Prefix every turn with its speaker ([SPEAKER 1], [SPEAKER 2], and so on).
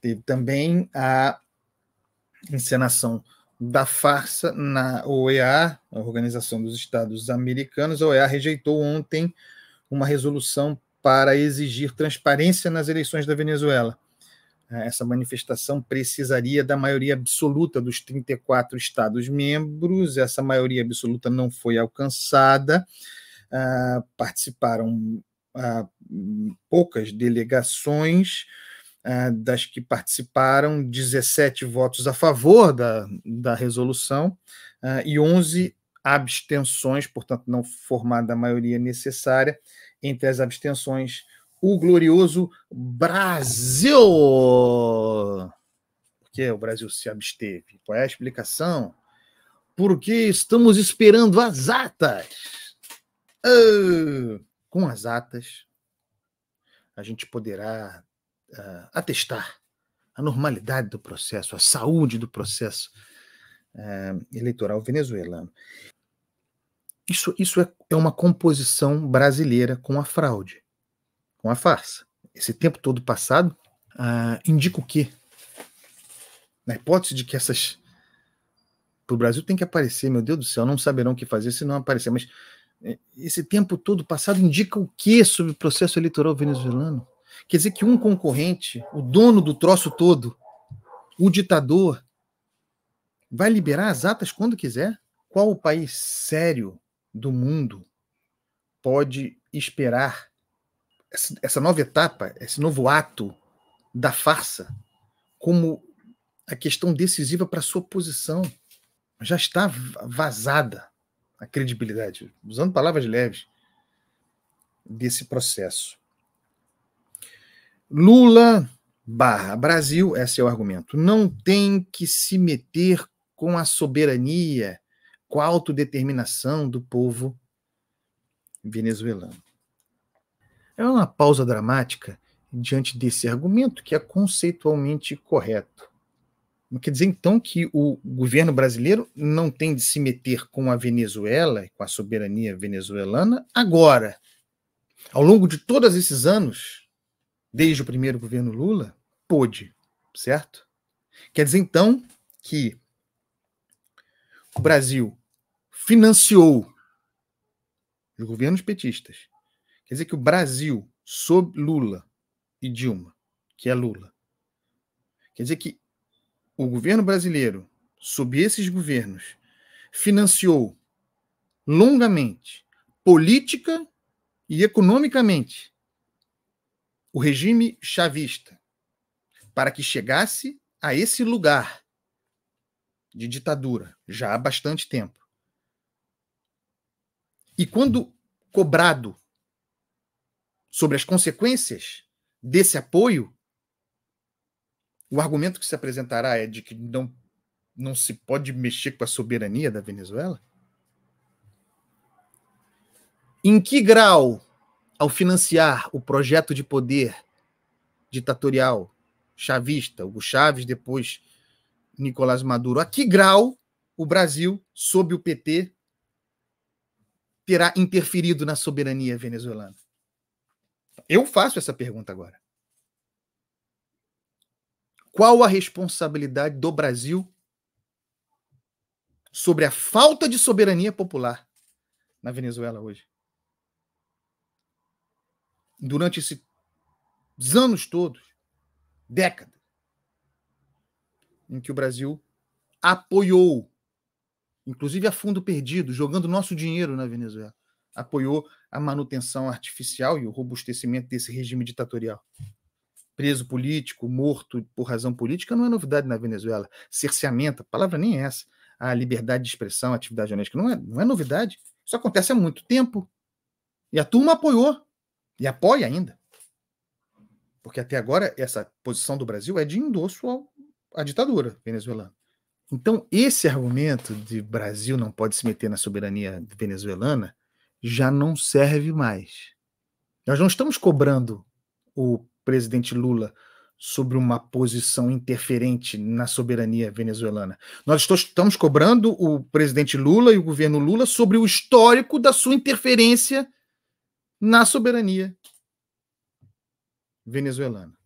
[SPEAKER 1] Teve também a encenação da farsa na OEA, a Organização dos Estados Americanos. A OEA rejeitou ontem uma resolução para exigir transparência nas eleições da Venezuela. Eh, essa manifestação precisaria da maioria absoluta dos 34 Estados-membros, essa maioria absoluta não foi alcançada. Ah, participaram ah, poucas delegações, é, das que participaram, 17 votos a favor da, da resolução é, e 11 abstenções, portanto, não formada a maioria necessária. Entre as abstenções, o glorioso Brasil! Por que o Brasil se absteve? Qual é a explicação? Porque estamos esperando as atas. com as atas, a gente poderá uh, atestar a normalidade do processo, a saúde do processo uh, eleitoral venezuelano. Isso, isso é, é uma composição brasileira com a fraude, com a farsa. Esse tempo todo passado uh, indica o quê? Na hipótese de que essas. Para o Brasil tem que aparecer, meu Deus do céu, não saberão o que fazer se não aparecer. Mas é, esse tempo todo passado indica o que sobre o processo eleitoral venezuelano? Quer dizer que um concorrente, o dono do troço todo, o ditador, vai liberar as atas quando quiser? Qual o país sério do mundo pode esperar essa nova etapa, esse novo ato da farsa, como a questão decisiva para sua posição? Já está vazada a credibilidade, usando palavras leves, desse processo. Lula barra Brasil, esse é o argumento, não tem que se meter com a soberania, com a autodeterminação do povo venezuelano. É uma pausa dramática diante desse argumento que é conceitualmente correto. quer dizer, então, que o governo brasileiro não tem de se meter com a Venezuela, com a soberania venezuelana, agora. Ao longo de todos esses anos, desde o primeiro governo Lula, pôde, certo? Quer dizer, então, que o Brasil financiou os governos petistas. Quer dizer que o Brasil, sob Lula e Dilma, que é Lula, quer dizer que o governo brasileiro, sob esses governos, financiou longamente, política e economicamente, o regime chavista para que chegasse a esse lugar de ditadura já há bastante tempo. E quando cobrado sobre as consequências desse apoio, o argumento que se apresentará é de que não, não se pode mexer com a soberania da Venezuela? Em que grau ao financiar o projeto de poder ditatorial chavista, Hugo Chaves, depois Nicolás Maduro, a que grau o Brasil, sob o PT, terá interferido na soberania venezuelana? Eu faço essa pergunta agora. Qual a responsabilidade do Brasil sobre a falta de soberania popular na Venezuela hoje? durante esses anos todos, décadas, em que o Brasil apoiou, inclusive a fundo perdido, jogando nosso dinheiro na Venezuela, apoiou a manutenção artificial e o robustecimento desse regime ditatorial. Preso político, morto por razão política, não é novidade na Venezuela. Cerceamento, a palavra nem é essa. A liberdade de expressão, atividade honesta, não é, não é novidade. Isso acontece há muito tempo. E a turma apoiou. E apoia ainda. Porque até agora essa posição do Brasil é de endosso à ditadura venezuelana. Então, esse argumento de Brasil não pode se meter na soberania venezuelana já não serve mais. Nós não estamos cobrando o presidente Lula sobre uma posição interferente na soberania venezuelana. Nós estamos cobrando o presidente Lula e o governo Lula sobre o histórico da sua interferência na soberania venezuelana.